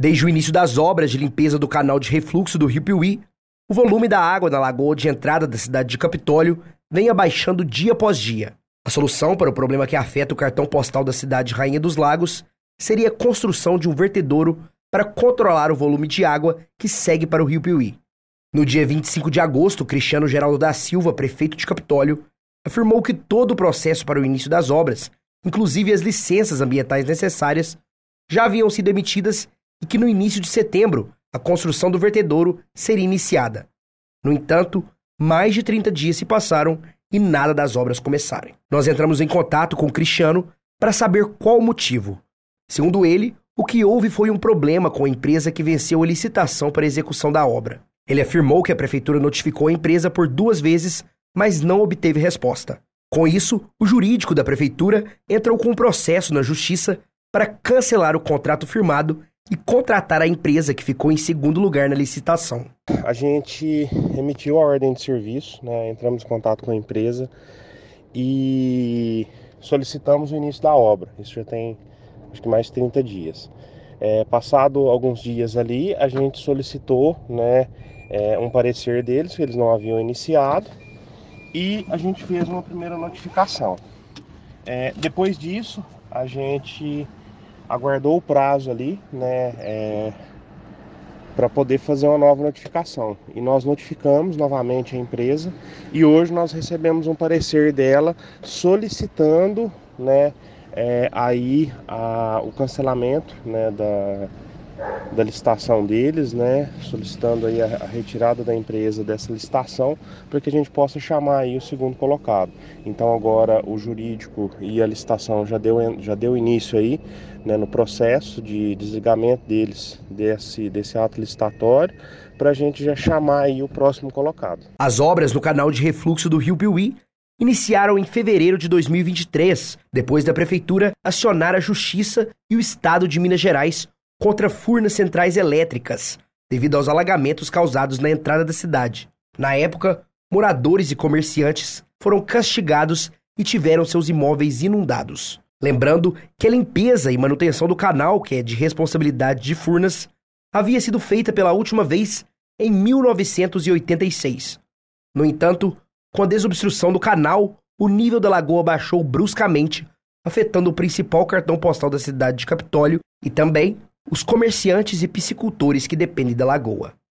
Desde o início das obras de limpeza do canal de refluxo do Rio Piuí, o volume da água na lagoa de entrada da cidade de Capitólio vem abaixando dia após dia. A solução para o problema que afeta o cartão postal da cidade Rainha dos Lagos seria a construção de um vertedouro para controlar o volume de água que segue para o Rio Piuí. No dia 25 de agosto, Cristiano Geraldo da Silva, prefeito de Capitólio, afirmou que todo o processo para o início das obras, inclusive as licenças ambientais necessárias, já haviam sido emitidas e que no início de setembro a construção do vertedouro seria iniciada. No entanto, mais de 30 dias se passaram e nada das obras começarem. Nós entramos em contato com o Cristiano para saber qual o motivo. Segundo ele, o que houve foi um problema com a empresa que venceu a licitação para a execução da obra. Ele afirmou que a prefeitura notificou a empresa por duas vezes, mas não obteve resposta. Com isso, o jurídico da prefeitura entrou com um processo na justiça para cancelar o contrato firmado e contratar a empresa que ficou em segundo lugar na licitação. A gente emitiu a ordem de serviço, né? entramos em contato com a empresa e solicitamos o início da obra. Isso já tem acho que mais de 30 dias. É, passado alguns dias ali, a gente solicitou né, é, um parecer deles, que eles não haviam iniciado, e a gente fez uma primeira notificação. É, depois disso, a gente aguardou o prazo ali, né, é, para poder fazer uma nova notificação. E nós notificamos novamente a empresa e hoje nós recebemos um parecer dela solicitando, né, é, aí a, o cancelamento, né, da da licitação deles, né? Solicitando aí a, retirada da empresa dessa licitação para que a gente possa chamar aí o segundo colocado. Então agora o jurídico e a licitação já deu, já deu início aí né, no processo de desligamento deles desse, desse ato licitatório para a gente já chamar aí o próximo colocado. As obras no canal de refluxo do Rio Piuí iniciaram em fevereiro de 2023, depois da prefeitura acionar a justiça e o estado de Minas Gerais contra furnas centrais elétricas, devido aos alagamentos causados na entrada da cidade. Na época, moradores e comerciantes foram castigados e tiveram seus imóveis inundados. Lembrando que a limpeza e manutenção do canal, que é de responsabilidade de Furnas, havia sido feita pela última vez em 1986. No entanto, com a desobstrução do canal, o nível da lagoa baixou bruscamente, afetando o principal cartão postal da cidade de Capitólio e também os comerciantes e piscicultores que dependem da lagoa.